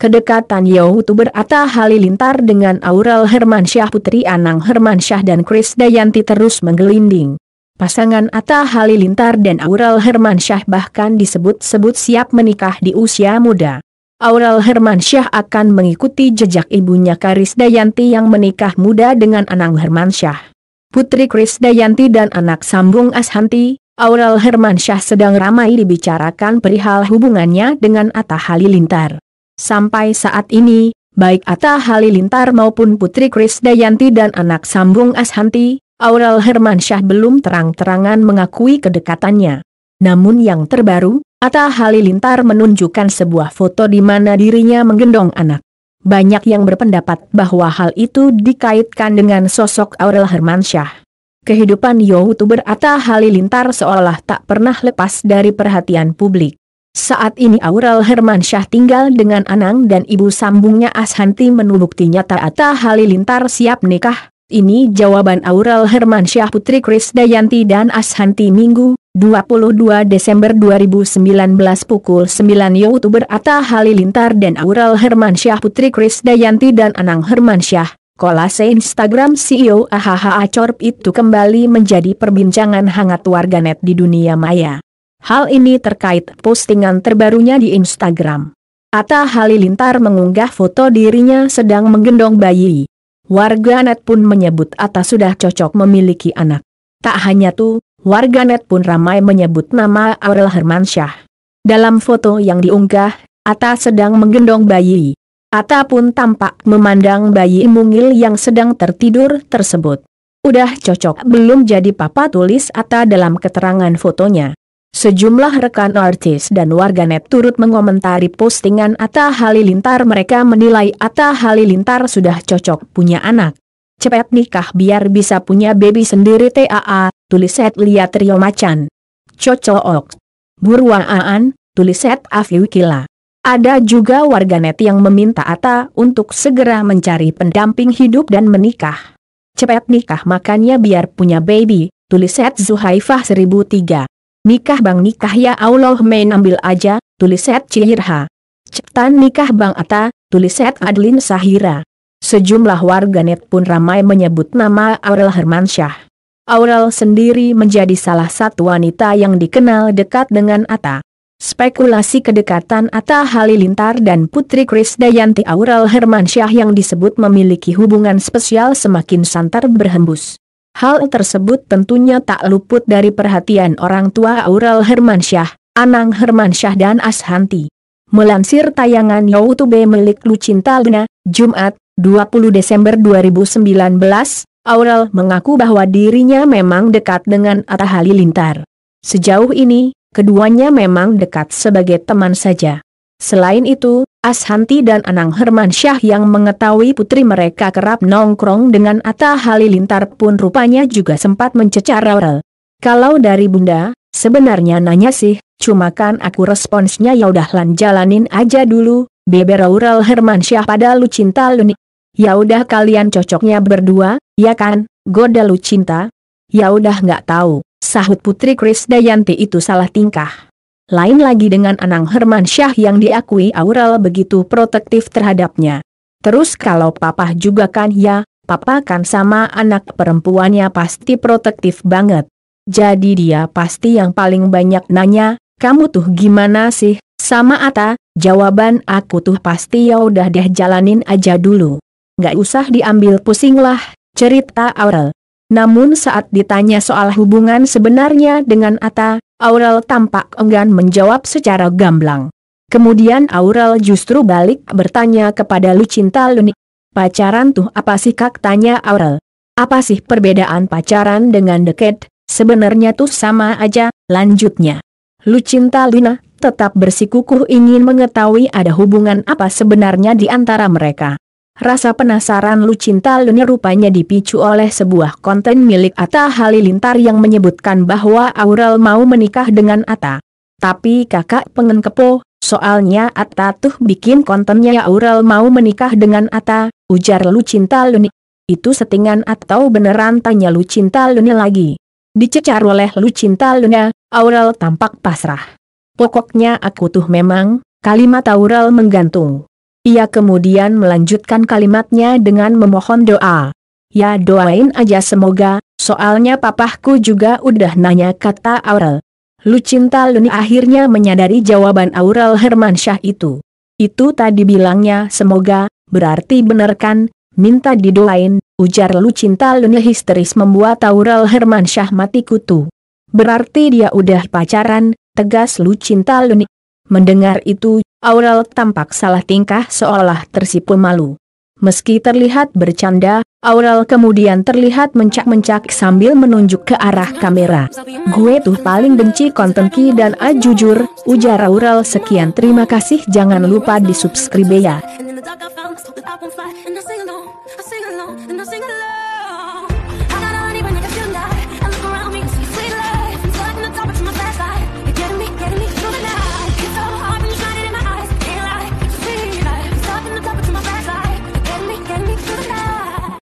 Kedekatan Yohutu berata Halilintar dengan Aurel Hermansyah Putri Anang Hermansyah dan Chris Dayanti terus menggelinding. Pasangan Atta Halilintar dan Aurel Hermansyah bahkan disebut-sebut siap menikah di usia muda. Aurel Hermansyah akan mengikuti jejak ibunya Karis Dayanti yang menikah muda dengan Anang Hermansyah. Putri Kris Dayanti dan anak sambung Ashanti, Aurel Hermansyah sedang ramai dibicarakan perihal hubungannya dengan Atta Halilintar. Sampai saat ini, baik Atta Halilintar maupun Putri Kris Dayanti dan anak sambung Ashanti, Aurel Hermansyah belum terang-terangan mengakui kedekatannya. Namun yang terbaru, Atta Halilintar menunjukkan sebuah foto di mana dirinya menggendong anak. Banyak yang berpendapat bahwa hal itu dikaitkan dengan sosok Aurel Hermansyah. Kehidupan youtuber Atta Halilintar seolah tak pernah lepas dari perhatian publik. Saat ini Aurel Hermansyah tinggal dengan Anang dan ibu sambungnya Ashanti menubukti nyata Atta Halilintar siap nikah. Ini jawaban Aurel Hermansyah Putri Kris Dayanti dan Ashanti Minggu, 22 Desember 2019 pukul 9 Youtuber Atta Halilintar dan Aurel Hermansyah Putri Kris Dayanti dan Anang Hermansyah. Kolase Instagram CEO AHA Acorp itu kembali menjadi perbincangan hangat warganet di dunia maya. Hal ini terkait postingan terbarunya di Instagram. Atta Halilintar mengunggah foto dirinya sedang menggendong bayi. Warganet pun menyebut Atta sudah cocok memiliki anak. Tak hanya itu, warganet pun ramai menyebut nama Aurel Hermansyah. Dalam foto yang diunggah, Atta sedang menggendong bayi. Atta pun tampak memandang bayi mungil yang sedang tertidur tersebut. Udah cocok belum jadi papa tulis Atta dalam keterangan fotonya. Sejumlah rekan artis dan warganet turut mengomentari postingan Atta Halilintar mereka menilai Atta Halilintar sudah cocok punya anak. Cepet nikah biar bisa punya baby sendiri TAA, tulis set Liat Rio Macan. Cocok. Buruaan, tulis set Afiwikila. Ada juga warganet yang meminta Atta untuk segera mencari pendamping hidup dan menikah. Cepet nikah makanya biar punya baby, tulis set Zuhaifah 1003. Nikah bang nikah ya Allah main ambil aja, tulis set Cihirha. Ciptaan nikah bang Ata, tulis set Adlin Sahira. Sejumlah warganet pun ramai menyebut nama Aurel Hermansyah. Aurel sendiri menjadi salah satu wanita yang dikenal dekat dengan Ata. Spekulasi kedekatan Atta Halilintar dan Putri Krisdayanti Aurel Hermansyah yang disebut memiliki hubungan spesial semakin santar berhembus. Hal tersebut tentunya tak luput dari perhatian orang tua Aurel Hermansyah, Anang Hermansyah dan Ashanti. Melansir tayangan YouTube milik Lucinta Luna, Jumat, 20 Desember 2019, Aurel mengaku bahwa dirinya memang dekat dengan Atta Halilintar. Sejauh ini, keduanya memang dekat sebagai teman saja. Selain itu, Ashanti dan Anang Hermansyah yang mengetahui putri mereka kerap nongkrong dengan Atta Halilintar pun rupanya juga sempat mencecar Aurel. Kalau dari Bunda, sebenarnya nanya sih, cuma kan aku responsnya yaudahlan jalanin aja dulu, beber Aurel Hermansyah pada lu cinta lu nih. Yaudah kalian cocoknya berdua, ya kan, goda lu cinta. Yaudah nggak tahu, sahut putri Kris Dayanti itu salah tingkah. Lain lagi dengan Anang Hermansyah yang diakui Aural begitu protektif terhadapnya. Terus kalau papa juga kan ya, papa kan sama anak perempuannya pasti protektif banget. Jadi dia pasti yang paling banyak nanya, kamu tuh gimana sih, sama Ata, jawaban aku tuh pasti ya udah deh jalanin aja dulu. Nggak usah diambil pusing lah, cerita Aurel. Namun saat ditanya soal hubungan sebenarnya dengan Ata, Aurel tampak enggan menjawab secara gamblang. Kemudian Aurel justru balik bertanya kepada Lucinta Luni. Pacaran tuh apa sih kak? Tanya Aurel. Apa sih perbedaan pacaran dengan deket? Sebenarnya tuh sama aja, lanjutnya. Lucinta Luna tetap bersikukuh ingin mengetahui ada hubungan apa sebenarnya di antara mereka. Rasa penasaran Lucinta Luni rupanya dipicu oleh sebuah konten milik Atta Halilintar yang menyebutkan bahwa Aurel mau menikah dengan Atta. Tapi kakak pengen kepo, soalnya Atta tuh bikin kontennya Aurel mau menikah dengan Atta, ujar Lucinta Luni. Itu settingan atau beneran tanya Lucinta Luni lagi. Dicecar oleh Lucinta Luna, Aurel tampak pasrah. Pokoknya aku tuh memang, kalimat Aurel menggantung. Ia kemudian melanjutkan kalimatnya dengan memohon doa. Ya doain aja semoga, soalnya papahku juga udah nanya kata Aurel. Lucinta Luni akhirnya menyadari jawaban Aurel Hermansyah itu. Itu tadi bilangnya semoga, berarti bener kan, minta didoain, ujar Lucinta Luni histeris membuat Aurel Hermansyah mati kutu. Berarti dia udah pacaran, tegas Lucinta Luni. Mendengar itu, Aurel tampak salah tingkah seolah tersipu malu. Meski terlihat bercanda, Aurel kemudian terlihat mencak-mencak sambil menunjuk ke arah kamera. Gue tuh paling benci konten Ki dan A jujur, ujar Aurel sekian terima kasih jangan lupa di subscribe ya.